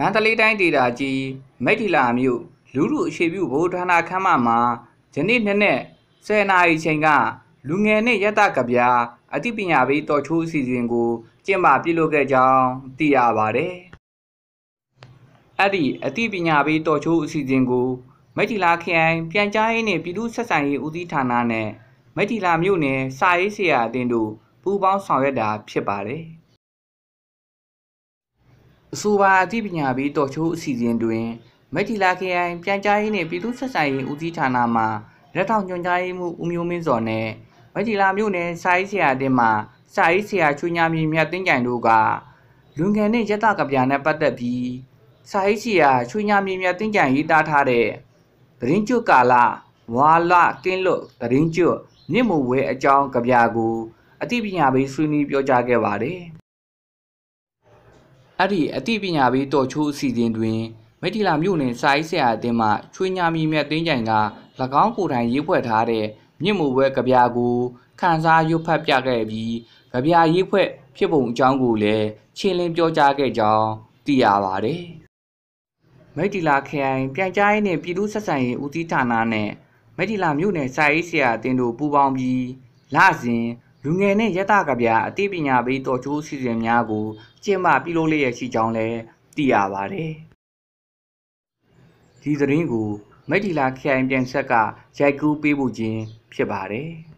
မန္တလေးတိုင်းဒေသကြီးမိထီလာမြို့လူလူအခြေပြုဗိုလ်ဌာနခမ်းမမှာယနေ့နှစ်နဲ့10နာရီချိန်က လူငယ်နှင့်ရတကဗျာအသိပညာပေးတော်ချိုးအစီအစဉ်ကိုကျင်းပပြုလုပ်ခဲ့ကြောင်းသိရပါတယ်။အဲ့ဒီအသိပညာပေးတော်ချိုးအစီအစဉ်ကိုမိထီလာခရိုင်ပြန်ကြားရေးနှင့်ပြည်သူ့ဆက်ဆံရေးဦးစီးဌာနနဲ့မိထီလာမြို့နယ်စာရေးဆရာအသင်းတို့ပူးပေါင်းဆောင်ရွက်တာဖြစ်ပါတယ်။အဆိုပါအသိပညာပေးတော်ချိုးအစီအစဉ်တွင်မက်တီလာ KI ပြန်ကြားရေးနှင့်ပြည်သူ့ဆက်ဆံရေးဦးစီးဌာနမှလက်ထောက်ညွှန်ကြားရေးမှူးဦးမျိုးမင်းစော်နှင့်မက်တီလာမြို့နယ်စာရေးဆရာတင်မှစာရေးဆရာချွေညာမီမြတ်သိန်းကြိုင်တို့ကလွန်ကန်နှင့်ရတကပြာနဲ့ပတ်သက်ပြီးစာရေးဆရာချွေညာမီမြတ်သိန်းကြိုင်ရေးသားထားတဲ့တရင်ကျွတ်ကာလဝါလကင်းလွတ်တရင်ကျွတ်မြင့်မဝဲအကြောင်းကပြာကိုအသိပညာပေးဆွေးနွေးပြောကြားခဲ့ပါတယ်အဲ့ဒီအသိပညာပေးတော်ချိုးအစီအစဉ်တွင်မိတ္တိလာမြို့နယ်စာရေးဆရာအသင်းမှချွေးညာမီမြတ်သိန်းကြိုင်က၎င်းကိုယ်တိုင်ရေးဖွဲ့ထားတဲ့မြင့်မိုဘွဲကဗျာကိုခန်းစားရွတ်ဖတ်ပြခဲ့ပြီးကဗျာရေးဖွဲ့ဖြစ်ပုံအကြောင်းကိုလည်းရှင်းလင်းပြောကြားခဲ့ကြောင်းသိရပါတယ်။မိတ္တိလာခရိုင်ပြန်ကြားရေးနှင့်ပြည်သူ့ဆက်ဆံရေးဦးစီးဌာနနဲ့မိတ္တိလာမြို့နယ်စာရေးဆရာအသင်းတို့ပူးပေါင်းပြီးလစဉ်လူငယ်နှင့်ရတကဗျာအသိပညာပေးတော်ချိုးစီစဉ်များကိုကျင်းပပြုလုပ်လျက်ရှိကြောင်းလည်းသိရပါတယ်။ဒီသတင်းကိုမိတ်တီလာ KI ပြန်ဆက်ကရိုက်ကူးပေးဖို့ခြင်းဖြစ်ပါတယ်။